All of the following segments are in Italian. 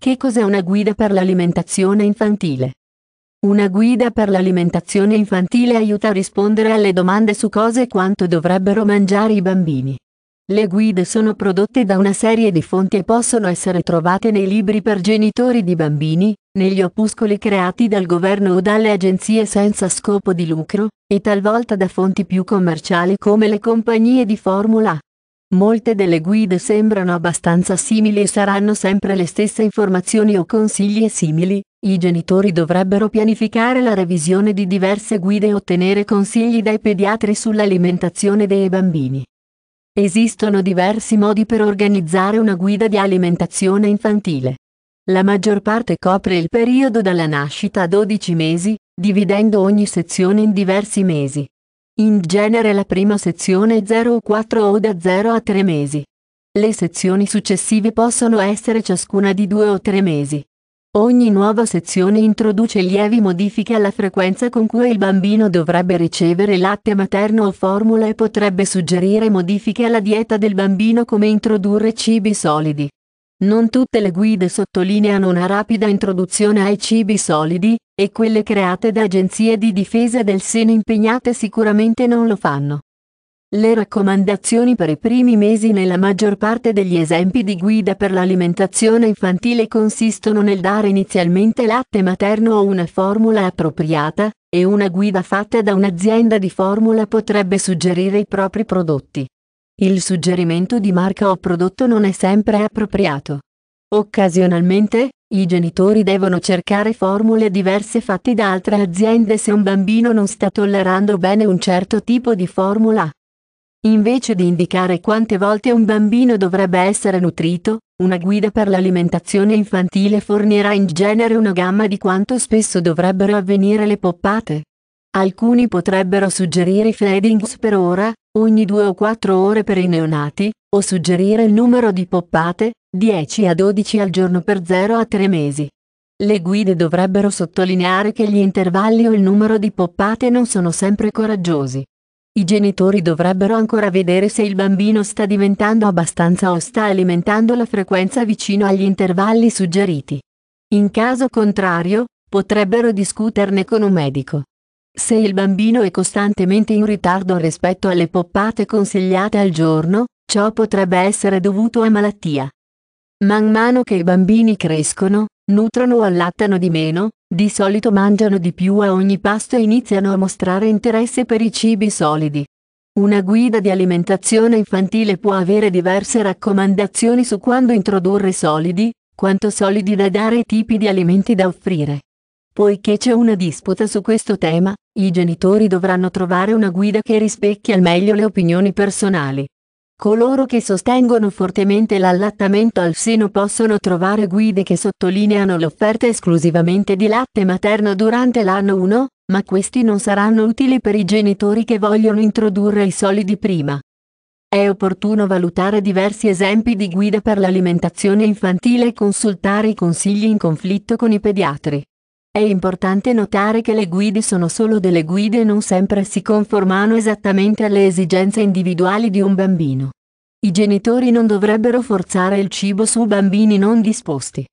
Che cos'è una guida per l'alimentazione infantile? Una guida per l'alimentazione infantile aiuta a rispondere alle domande su cosa e quanto dovrebbero mangiare i bambini. Le guide sono prodotte da una serie di fonti e possono essere trovate nei libri per genitori di bambini, negli opuscoli creati dal governo o dalle agenzie senza scopo di lucro, e talvolta da fonti più commerciali come le compagnie di formula. A. Molte delle guide sembrano abbastanza simili e saranno sempre le stesse informazioni o consigli simili, i genitori dovrebbero pianificare la revisione di diverse guide e ottenere consigli dai pediatri sull'alimentazione dei bambini. Esistono diversi modi per organizzare una guida di alimentazione infantile. La maggior parte copre il periodo dalla nascita a 12 mesi, dividendo ogni sezione in diversi mesi. In genere la prima sezione è 0,4 o da 0 a 3 mesi. Le sezioni successive possono essere ciascuna di 2 o 3 mesi. Ogni nuova sezione introduce lievi modifiche alla frequenza con cui il bambino dovrebbe ricevere latte materno o formula e potrebbe suggerire modifiche alla dieta del bambino come introdurre cibi solidi. Non tutte le guide sottolineano una rapida introduzione ai cibi solidi, e quelle create da agenzie di difesa del seno impegnate sicuramente non lo fanno. Le raccomandazioni per i primi mesi nella maggior parte degli esempi di guida per l'alimentazione infantile consistono nel dare inizialmente latte materno o una formula appropriata, e una guida fatta da un'azienda di formula potrebbe suggerire i propri prodotti. Il suggerimento di marca o prodotto non è sempre appropriato. Occasionalmente, i genitori devono cercare formule diverse fatte da altre aziende se un bambino non sta tollerando bene un certo tipo di formula. Invece di indicare quante volte un bambino dovrebbe essere nutrito, una guida per l'alimentazione infantile fornirà in genere una gamma di quanto spesso dovrebbero avvenire le poppate. Alcuni potrebbero suggerire i feedings per ora, ogni 2 o 4 ore per i neonati, o suggerire il numero di poppate, 10 a 12 al giorno per 0 a 3 mesi. Le guide dovrebbero sottolineare che gli intervalli o il numero di poppate non sono sempre coraggiosi. I genitori dovrebbero ancora vedere se il bambino sta diventando abbastanza o sta alimentando la frequenza vicino agli intervalli suggeriti. In caso contrario, potrebbero discuterne con un medico. Se il bambino è costantemente in ritardo rispetto alle poppate consigliate al giorno, ciò potrebbe essere dovuto a malattia. Man mano che i bambini crescono, nutrono o allattano di meno, di solito mangiano di più a ogni pasto e iniziano a mostrare interesse per i cibi solidi. Una guida di alimentazione infantile può avere diverse raccomandazioni su quando introdurre solidi, quanto solidi da dare e tipi di alimenti da offrire. Poiché c'è una disputa su questo tema, i genitori dovranno trovare una guida che rispecchi al meglio le opinioni personali. Coloro che sostengono fortemente l'allattamento al seno possono trovare guide che sottolineano l'offerta esclusivamente di latte materno durante l'anno 1, ma questi non saranno utili per i genitori che vogliono introdurre i solidi prima. È opportuno valutare diversi esempi di guida per l'alimentazione infantile e consultare i consigli in conflitto con i pediatri. È importante notare che le guide sono solo delle guide e non sempre si conformano esattamente alle esigenze individuali di un bambino. I genitori non dovrebbero forzare il cibo su bambini non disposti.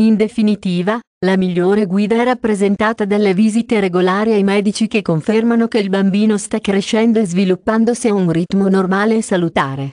In definitiva, la migliore guida è rappresentata dalle visite regolari ai medici che confermano che il bambino sta crescendo e sviluppandosi a un ritmo normale e salutare.